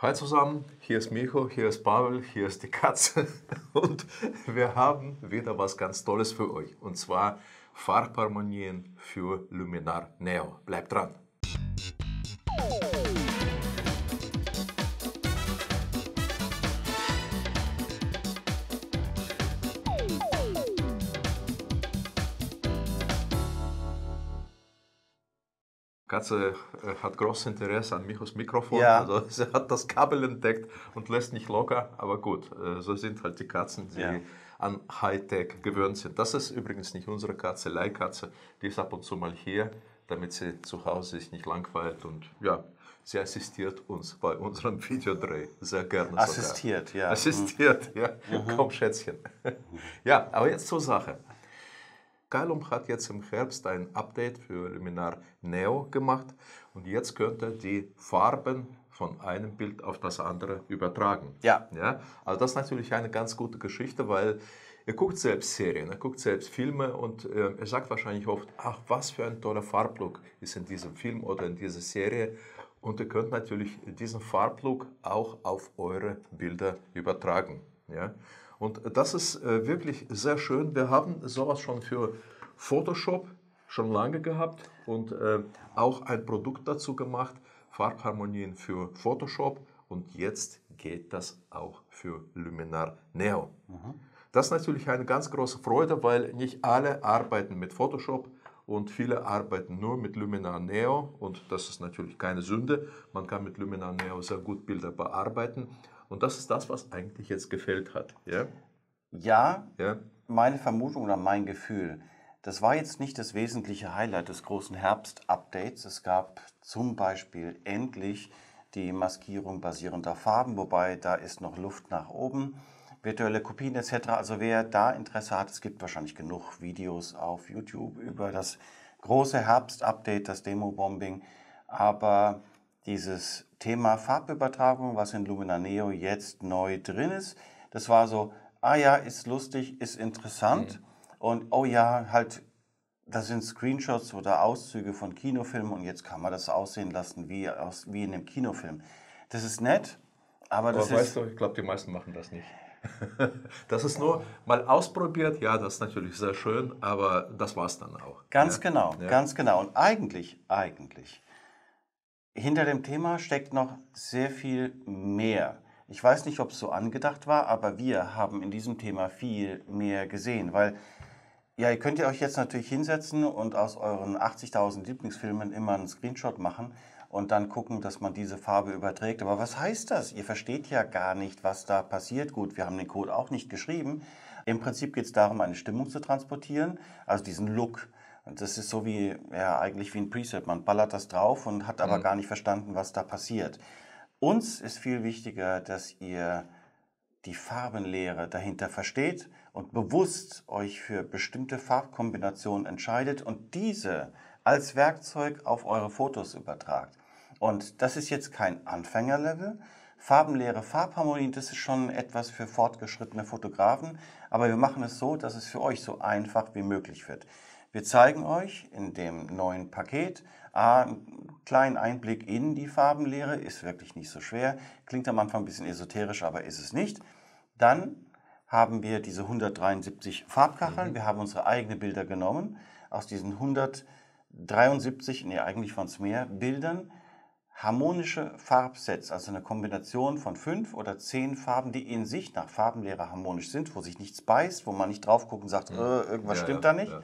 Hi zusammen, hier ist Micho, hier ist Pavel, hier ist die Katze und wir haben wieder was ganz Tolles für euch und zwar Farbharmonien für Luminar Neo. Bleibt dran! Katze äh, hat großes Interesse an Michos Mikrofon. Ja. Also sie hat das Kabel entdeckt und lässt nicht locker. Aber gut, äh, so sind halt die Katzen, die ja. an Hightech gewöhnt sind. Das ist übrigens nicht unsere Katze, Leihkatze. Die ist ab und zu mal hier, damit sie zu Hause sich nicht langweilt. Und ja, sie assistiert uns bei unserem Videodreh. Sehr gerne. Assistiert, sogar. ja. Assistiert, mhm. ja. Mhm. Komm, Schätzchen. ja, aber jetzt zur Sache. Calum hat jetzt im Herbst ein Update für Luminar Neo gemacht und jetzt könnt ihr die Farben von einem Bild auf das andere übertragen. Ja. ja? Also das ist natürlich eine ganz gute Geschichte, weil er guckt selbst Serien, er guckt selbst Filme und äh, er sagt wahrscheinlich oft, ach, was für ein toller Farblook ist in diesem Film oder in dieser Serie. Und ihr könnt natürlich diesen Farblook auch auf eure Bilder übertragen. Ja? Und das ist äh, wirklich sehr schön. Wir haben sowas schon für Photoshop schon lange gehabt und äh, auch ein Produkt dazu gemacht, Farbharmonien für Photoshop und jetzt geht das auch für Luminar Neo. Mhm. Das ist natürlich eine ganz große Freude, weil nicht alle arbeiten mit Photoshop und viele arbeiten nur mit Luminar Neo und das ist natürlich keine Sünde. Man kann mit Luminar Neo sehr gut Bilder bearbeiten und das ist das, was eigentlich jetzt gefällt hat. Ja? Ja, ja, meine Vermutung oder mein Gefühl. Das war jetzt nicht das wesentliche Highlight des großen Herbst-Updates. Es gab zum Beispiel endlich die Maskierung basierender Farben, wobei da ist noch Luft nach oben. Virtuelle Kopien etc. Also wer da Interesse hat, es gibt wahrscheinlich genug Videos auf YouTube über das große Herbst-Update, das Demo-Bombing. Aber dieses Thema Farbübertragung, was in Lumina Neo jetzt neu drin ist. Das war so, ah ja, ist lustig, ist interessant. Mhm. Und oh ja, halt, das sind Screenshots oder Auszüge von Kinofilmen und jetzt kann man das aussehen lassen wie, aus, wie in einem Kinofilm. Das ist nett, aber das aber ist. Weißt du, ich glaube, die meisten machen das nicht. Das ist nur mal ausprobiert, ja, das ist natürlich sehr schön, aber das war es dann auch. Ganz ja? genau, ja. ganz genau. Und eigentlich, eigentlich hinter dem Thema steckt noch sehr viel mehr. Ich weiß nicht, ob es so angedacht war, aber wir haben in diesem Thema viel mehr gesehen, weil ja, ihr könnt ihr euch jetzt natürlich hinsetzen und aus euren 80.000 Lieblingsfilmen immer einen Screenshot machen und dann gucken, dass man diese Farbe überträgt. Aber was heißt das? Ihr versteht ja gar nicht, was da passiert. Gut, wir haben den Code auch nicht geschrieben. Im Prinzip geht es darum, eine Stimmung zu transportieren, also diesen Look das ist so wie, ja, eigentlich wie ein Preset. Man ballert das drauf und hat aber mhm. gar nicht verstanden, was da passiert. Uns ist viel wichtiger, dass ihr die Farbenlehre dahinter versteht und bewusst euch für bestimmte Farbkombinationen entscheidet und diese als Werkzeug auf eure Fotos übertragt. Und das ist jetzt kein Anfängerlevel. Farbenlehre, Farbharmonie, das ist schon etwas für fortgeschrittene Fotografen, aber wir machen es so, dass es für euch so einfach wie möglich wird. Wir zeigen euch in dem neuen Paket ah, einen kleinen Einblick in die Farbenlehre, ist wirklich nicht so schwer, klingt am Anfang ein bisschen esoterisch, aber ist es nicht. Dann haben wir diese 173 Farbkacheln, mhm. wir haben unsere eigenen Bilder genommen. Aus diesen 173, nee, eigentlich waren es mehr, Bildern harmonische Farbsets, also eine Kombination von fünf oder zehn Farben, die in sich nach Farbenlehre harmonisch sind, wo sich nichts beißt, wo man nicht drauf guckt und sagt, mhm. äh, irgendwas ja, stimmt ja, da nicht. Ja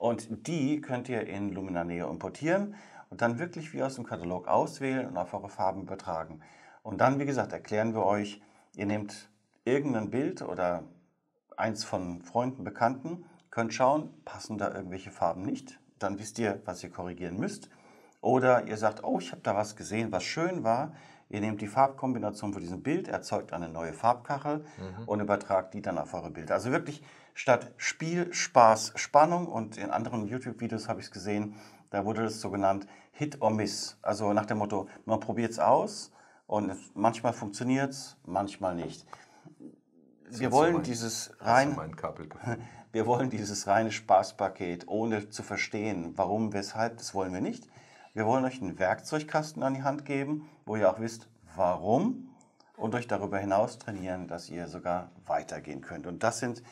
und die könnt ihr in Lumina Neo importieren und dann wirklich wie aus dem Katalog auswählen und auf eure Farben übertragen. Und dann, wie gesagt, erklären wir euch, ihr nehmt irgendein Bild oder eins von Freunden, Bekannten, könnt schauen, passen da irgendwelche Farben nicht. Dann wisst ihr, was ihr korrigieren müsst. Oder ihr sagt, oh, ich habe da was gesehen, was schön war, Ihr nehmt die Farbkombination von diesem Bild, erzeugt eine neue Farbkachel mhm. und übertragt die dann auf eure Bilder. Also wirklich statt Spiel, Spaß, Spannung und in anderen YouTube-Videos habe ich es gesehen, da wurde es so genannt Hit or Miss. Also nach dem Motto, man probiert es aus und manchmal funktioniert es, manchmal nicht. wir wollen, mein, dieses rein, wir wollen dieses reine Spaßpaket, ohne zu verstehen, warum, weshalb, das wollen wir nicht. Wir wollen euch einen Werkzeugkasten an die Hand geben, wo ihr auch wisst, warum und euch darüber hinaus trainieren, dass ihr sogar weitergehen könnt. Und das sind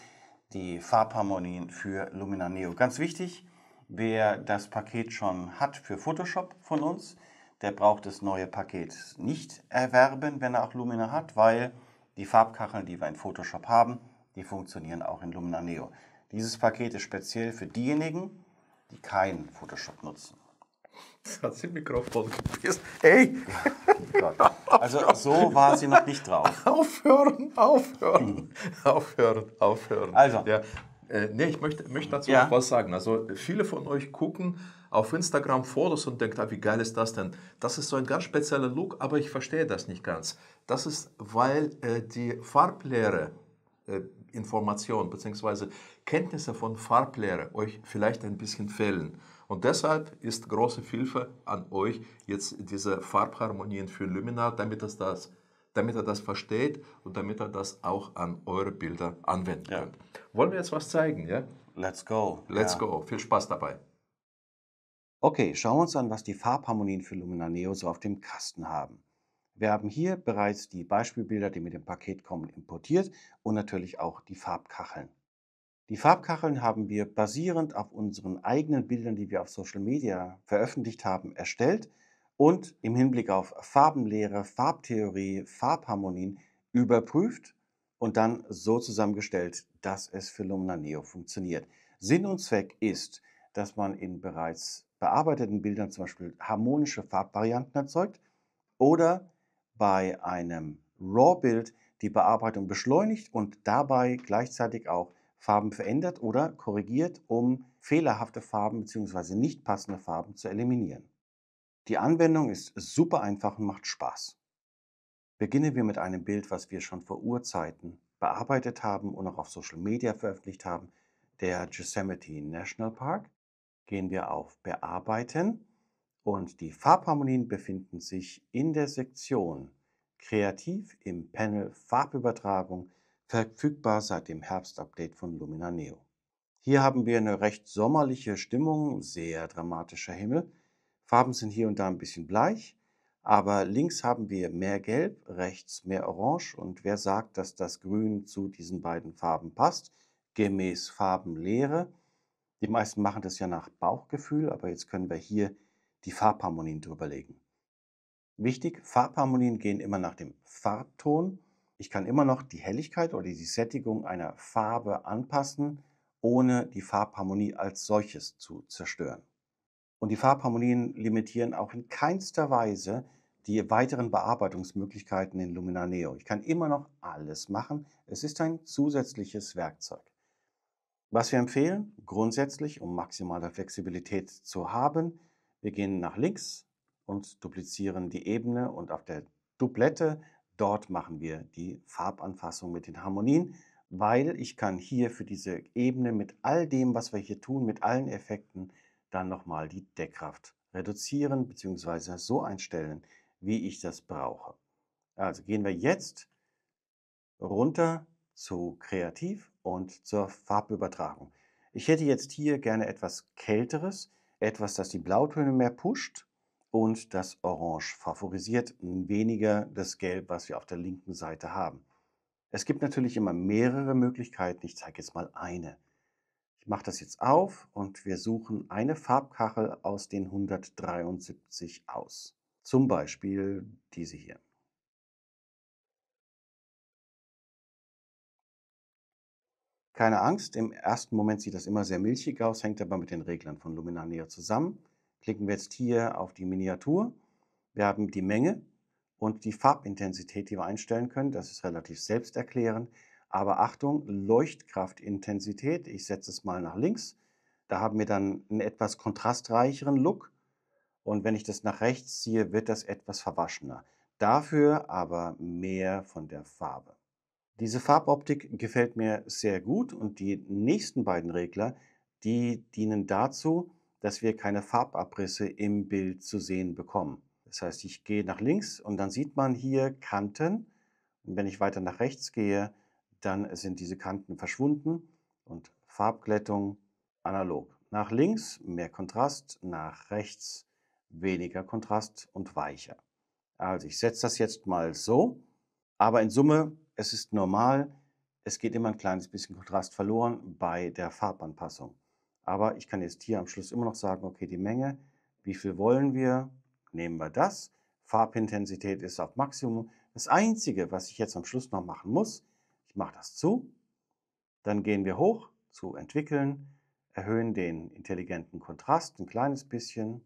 die Farbharmonien für Lumina Neo. Ganz wichtig, wer das Paket schon hat für Photoshop von uns, der braucht das neue Paket nicht erwerben, wenn er auch Lumina hat, weil die Farbkacheln, die wir in Photoshop haben, die funktionieren auch in Lumina Neo. Dieses Paket ist speziell für diejenigen, die keinen Photoshop nutzen. Das hat sie Mikrofon gebissen. Ey! Ja, also so war sie noch nicht drauf. Aufhören, aufhören, hm. aufhören, aufhören. Also. Ja. Äh, nee, ich möchte, möchte dazu ja. noch was sagen. Also viele von euch gucken auf Instagram Fotos und denken, ah, wie geil ist das denn? Das ist so ein ganz spezieller Look, aber ich verstehe das nicht ganz. Das ist, weil äh, die Farblehre äh, Informationen bzw. Kenntnisse von Farblehre euch vielleicht ein bisschen fehlen. Und deshalb ist große Hilfe an euch jetzt diese Farbharmonien für Luminar, damit, es das, damit er das versteht und damit er das auch an eure Bilder anwenden ja. könnt. Wollen wir jetzt was zeigen? Ja? Let's go. Let's ja. go. Viel Spaß dabei. Okay, schauen wir uns an, was die Farbharmonien für Luminar Neo so auf dem Kasten haben. Wir haben hier bereits die Beispielbilder, die mit dem Paket kommen, importiert und natürlich auch die Farbkacheln. Die Farbkacheln haben wir basierend auf unseren eigenen Bildern, die wir auf Social Media veröffentlicht haben, erstellt und im Hinblick auf Farbenlehre, Farbtheorie, Farbharmonien überprüft und dann so zusammengestellt, dass es für Lumna Neo funktioniert. Sinn und Zweck ist, dass man in bereits bearbeiteten Bildern zum Beispiel harmonische Farbvarianten erzeugt oder bei einem RAW-Bild die Bearbeitung beschleunigt und dabei gleichzeitig auch Farben verändert oder korrigiert, um fehlerhafte Farben bzw. nicht passende Farben zu eliminieren. Die Anwendung ist super einfach und macht Spaß. Beginnen wir mit einem Bild, was wir schon vor Urzeiten bearbeitet haben und auch auf Social Media veröffentlicht haben, der Yosemite National Park. Gehen wir auf Bearbeiten und die Farbharmonien befinden sich in der Sektion Kreativ im Panel Farbübertragung, verfügbar seit dem Herbstupdate von Lumina Neo. Hier haben wir eine recht sommerliche Stimmung, sehr dramatischer Himmel. Farben sind hier und da ein bisschen bleich, aber links haben wir mehr Gelb, rechts mehr Orange und wer sagt, dass das Grün zu diesen beiden Farben passt, gemäß Farbenlehre. Die meisten machen das ja nach Bauchgefühl, aber jetzt können wir hier die Farbharmonien drüberlegen. Wichtig, Farbharmonien gehen immer nach dem Farbton. Ich kann immer noch die Helligkeit oder die Sättigung einer Farbe anpassen, ohne die Farbharmonie als solches zu zerstören. Und die Farbharmonien limitieren auch in keinster Weise die weiteren Bearbeitungsmöglichkeiten in Luminar Neo. Ich kann immer noch alles machen. Es ist ein zusätzliches Werkzeug. Was wir empfehlen, grundsätzlich, um maximale Flexibilität zu haben, wir gehen nach links und duplizieren die Ebene und auf der Duplette, dort machen wir die Farbanfassung mit den Harmonien, weil ich kann hier für diese Ebene mit all dem, was wir hier tun, mit allen Effekten, dann nochmal die Deckkraft reduzieren bzw. so einstellen, wie ich das brauche. Also gehen wir jetzt runter zu Kreativ und zur Farbübertragung. Ich hätte jetzt hier gerne etwas Kälteres etwas, das die Blautöne mehr pusht und das Orange favorisiert, weniger das Gelb, was wir auf der linken Seite haben. Es gibt natürlich immer mehrere Möglichkeiten, ich zeige jetzt mal eine. Ich mache das jetzt auf und wir suchen eine Farbkachel aus den 173 aus. Zum Beispiel diese hier. Keine Angst, im ersten Moment sieht das immer sehr milchig aus, hängt aber mit den Reglern von Luminar näher zusammen. Klicken wir jetzt hier auf die Miniatur. Wir haben die Menge und die Farbintensität, die wir einstellen können. Das ist relativ selbsterklärend. Aber Achtung, Leuchtkraftintensität. Ich setze es mal nach links. Da haben wir dann einen etwas kontrastreicheren Look. Und wenn ich das nach rechts ziehe, wird das etwas verwaschener. Dafür aber mehr von der Farbe. Diese Farboptik gefällt mir sehr gut und die nächsten beiden Regler, die dienen dazu, dass wir keine Farbabrisse im Bild zu sehen bekommen. Das heißt, ich gehe nach links und dann sieht man hier Kanten. Und wenn ich weiter nach rechts gehe, dann sind diese Kanten verschwunden und Farbglättung analog. Nach links mehr Kontrast, nach rechts weniger Kontrast und weicher. Also ich setze das jetzt mal so, aber in Summe es ist normal, es geht immer ein kleines bisschen Kontrast verloren bei der Farbanpassung. Aber ich kann jetzt hier am Schluss immer noch sagen, okay, die Menge, wie viel wollen wir, nehmen wir das. Farbintensität ist auf Maximum. Das Einzige, was ich jetzt am Schluss noch machen muss, ich mache das zu, dann gehen wir hoch zu entwickeln, erhöhen den intelligenten Kontrast ein kleines bisschen,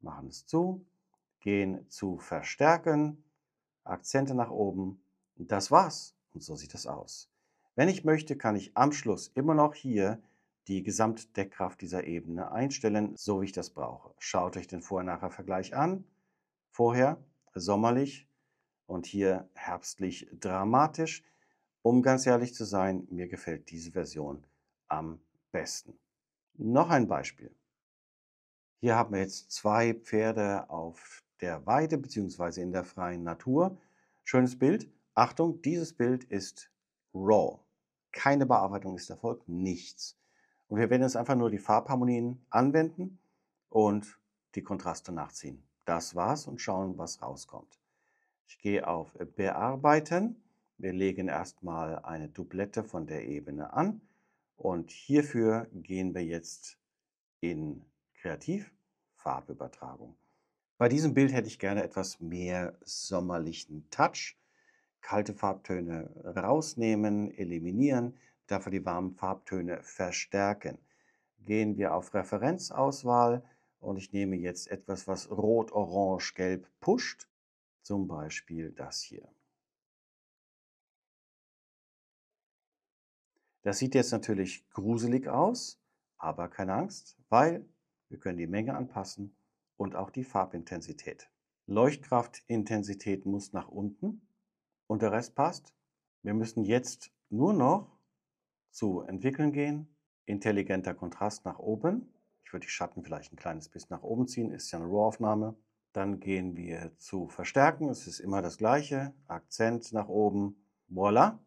machen es zu, gehen zu verstärken, Akzente nach oben das war's. Und so sieht das aus. Wenn ich möchte, kann ich am Schluss immer noch hier die Gesamtdeckkraft dieser Ebene einstellen, so wie ich das brauche. Schaut euch den Vorher-Nachher-Vergleich an. Vorher sommerlich und hier herbstlich dramatisch. Um ganz ehrlich zu sein, mir gefällt diese Version am besten. Noch ein Beispiel. Hier haben wir jetzt zwei Pferde auf der Weide bzw. in der freien Natur. Schönes Bild. Achtung, dieses Bild ist raw. Keine Bearbeitung ist erfolgt, nichts. Und wir werden jetzt einfach nur die Farbharmonien anwenden und die Kontraste nachziehen. Das war's und schauen, was rauskommt. Ich gehe auf Bearbeiten. Wir legen erstmal eine Dublette von der Ebene an und hierfür gehen wir jetzt in Kreativ, Farbübertragung. Bei diesem Bild hätte ich gerne etwas mehr sommerlichen Touch kalte Farbtöne rausnehmen, eliminieren, dafür die warmen Farbtöne verstärken. Gehen wir auf Referenzauswahl und ich nehme jetzt etwas, was rot, orange, gelb pusht, zum Beispiel das hier. Das sieht jetzt natürlich gruselig aus, aber keine Angst, weil wir können die Menge anpassen und auch die Farbintensität. Leuchtkraftintensität muss nach unten, und der Rest passt. Wir müssen jetzt nur noch zu entwickeln gehen. Intelligenter Kontrast nach oben. Ich würde die Schatten vielleicht ein kleines bisschen nach oben ziehen, ist ja eine RAW-Aufnahme. Dann gehen wir zu Verstärken, es ist immer das gleiche. Akzent nach oben, Voila.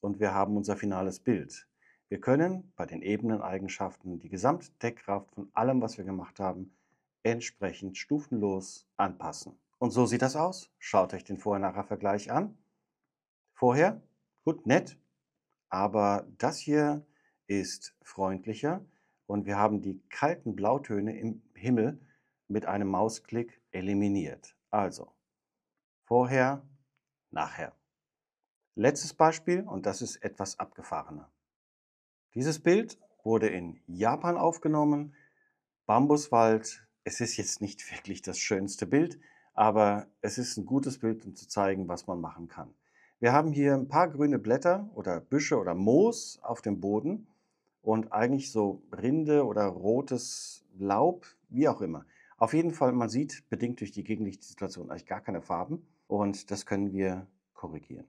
Und wir haben unser finales Bild. Wir können bei den Ebeneneigenschaften die Gesamtdeckkraft von allem, was wir gemacht haben, entsprechend stufenlos anpassen. Und so sieht das aus. Schaut euch den Vorher-Nachher-Vergleich an vorher. Gut, nett. Aber das hier ist freundlicher und wir haben die kalten Blautöne im Himmel mit einem Mausklick eliminiert. Also vorher, nachher. Letztes Beispiel und das ist etwas abgefahrener. Dieses Bild wurde in Japan aufgenommen. Bambuswald, es ist jetzt nicht wirklich das schönste Bild, aber es ist ein gutes Bild, um zu zeigen, was man machen kann. Wir haben hier ein paar grüne Blätter oder Büsche oder Moos auf dem Boden und eigentlich so Rinde oder rotes Laub, wie auch immer. Auf jeden Fall, man sieht bedingt durch die Gegenlichtsituation eigentlich gar keine Farben und das können wir korrigieren.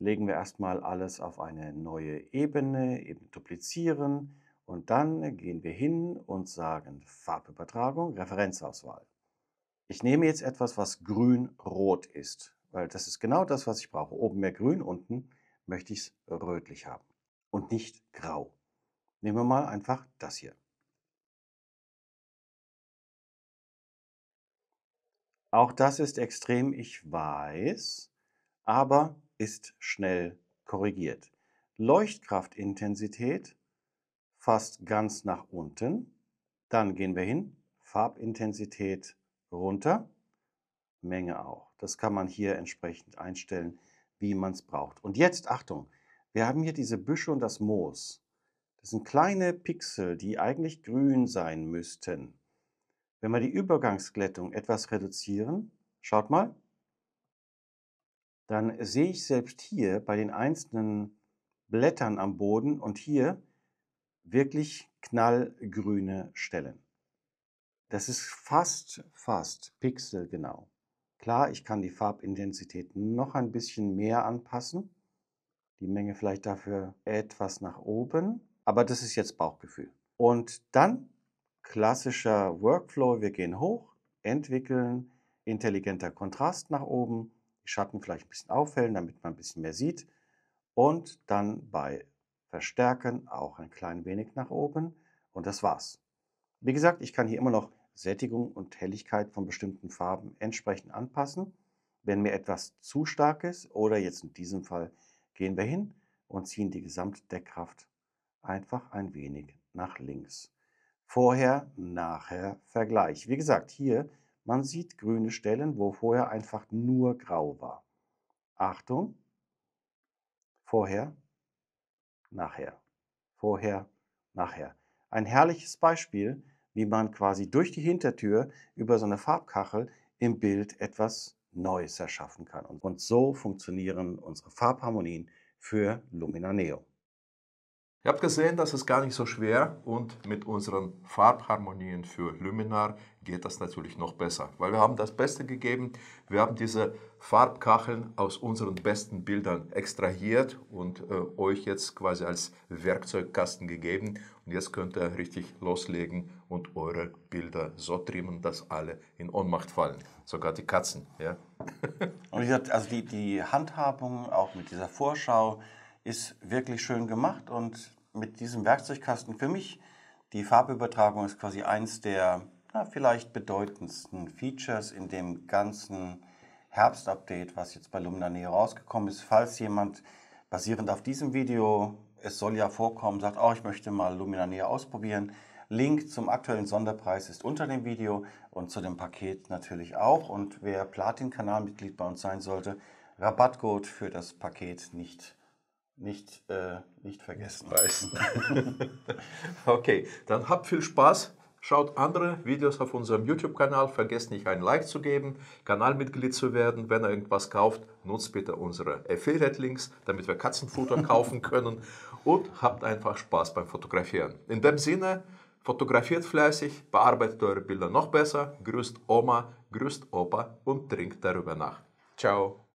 Legen wir erstmal alles auf eine neue Ebene, eben duplizieren und dann gehen wir hin und sagen Farbübertragung, Referenzauswahl. Ich nehme jetzt etwas, was grün-rot ist weil das ist genau das, was ich brauche. Oben mehr grün, unten möchte ich es rötlich haben und nicht grau. Nehmen wir mal einfach das hier. Auch das ist extrem, ich weiß, aber ist schnell korrigiert. Leuchtkraftintensität fast ganz nach unten. Dann gehen wir hin, Farbintensität runter Menge auch. Das kann man hier entsprechend einstellen, wie man es braucht. Und jetzt Achtung, wir haben hier diese Büsche und das Moos. Das sind kleine Pixel, die eigentlich grün sein müssten. Wenn wir die Übergangsglättung etwas reduzieren, schaut mal, dann sehe ich selbst hier bei den einzelnen Blättern am Boden und hier wirklich knallgrüne Stellen. Das ist fast, fast pixelgenau. Klar, ich kann die Farbintensität noch ein bisschen mehr anpassen, die Menge vielleicht dafür etwas nach oben, aber das ist jetzt Bauchgefühl. Und dann klassischer Workflow, wir gehen hoch, entwickeln, intelligenter Kontrast nach oben, die Schatten vielleicht ein bisschen aufhellen, damit man ein bisschen mehr sieht und dann bei Verstärken auch ein klein wenig nach oben und das war's. Wie gesagt, ich kann hier immer noch Sättigung und Helligkeit von bestimmten Farben entsprechend anpassen. Wenn mir etwas zu stark ist, oder jetzt in diesem Fall gehen wir hin und ziehen die Gesamtdeckkraft einfach ein wenig nach links. Vorher, nachher Vergleich. Wie gesagt, hier, man sieht grüne Stellen, wo vorher einfach nur grau war. Achtung, vorher, nachher, vorher, nachher. Ein herrliches Beispiel, wie man quasi durch die Hintertür über so eine Farbkachel im Bild etwas Neues erschaffen kann. Und so funktionieren unsere Farbharmonien für Lumina Neo. Ihr habt gesehen, das ist gar nicht so schwer und mit unseren Farbharmonien für Luminar geht das natürlich noch besser, weil wir haben das Beste gegeben. Wir haben diese Farbkacheln aus unseren besten Bildern extrahiert und äh, euch jetzt quasi als Werkzeugkasten gegeben. Und jetzt könnt ihr richtig loslegen und eure Bilder so trimmen, dass alle in Ohnmacht fallen, sogar die Katzen. Ja? Und wie gesagt, also die, die Handhabung auch mit dieser Vorschau ist wirklich schön gemacht und mit diesem Werkzeugkasten für mich, die Farbübertragung ist quasi eins der na, vielleicht bedeutendsten Features in dem ganzen Herbstupdate, was jetzt bei Lumna Neo rausgekommen ist. Falls jemand basierend auf diesem Video, es soll ja vorkommen, sagt, oh, ich möchte mal Lumina Neo ausprobieren, Link zum aktuellen Sonderpreis ist unter dem Video und zu dem Paket natürlich auch. Und wer Platin-Kanalmitglied bei uns sein sollte, Rabattcode für das Paket nicht nicht, äh, nicht vergessen. Reißen. okay, dann habt viel Spaß. Schaut andere Videos auf unserem YouTube-Kanal. Vergesst nicht, ein Like zu geben, Kanalmitglied zu werden. Wenn ihr irgendwas kauft, nutzt bitte unsere Affiliate-Links, damit wir Katzenfutter kaufen können. Und habt einfach Spaß beim Fotografieren. In dem Sinne, Fotografiert fleißig, bearbeitet eure Bilder noch besser, grüßt Oma, grüßt Opa und trinkt darüber nach. Ciao!